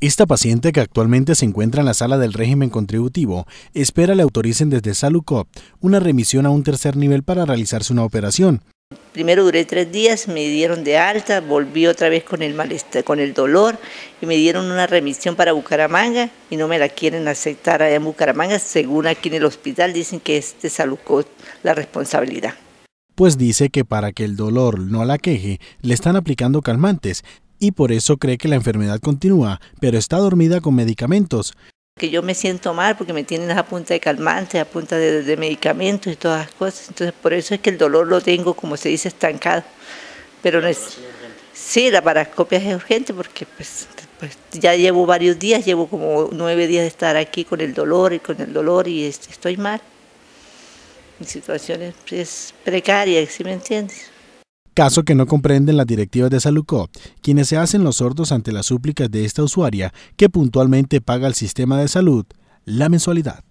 Esta paciente, que actualmente se encuentra en la sala del régimen contributivo, espera le autoricen desde Salucop una remisión a un tercer nivel para realizarse una operación. Primero duré tres días, me dieron de alta, volví otra vez con el malestar, con el dolor y me dieron una remisión para Bucaramanga y no me la quieren aceptar allá en Bucaramanga, según aquí en el hospital dicen que es de Salucop la responsabilidad pues dice que para que el dolor no la queje, le están aplicando calmantes y por eso cree que la enfermedad continúa, pero está dormida con medicamentos. Que yo me siento mal porque me tienen a punta de calmantes, a punta de, medicamentos y todas las cosas. Entonces, por eso es que el dolor lo tengo, como se dice, estancado. Pero no es. Sí, la parascopia es urgente porque pues, pues ya llevo varios días, llevo como nueve días de estar aquí con el dolor y con el dolor y estoy mal. Mi situación es, precaria, si me entiendes. Caso que no comprenden las directivas de SaludCop, quienes se hacen los sordos ante las súplicas de esta usuaria que puntualmente paga al sistema de salud la mensualidad.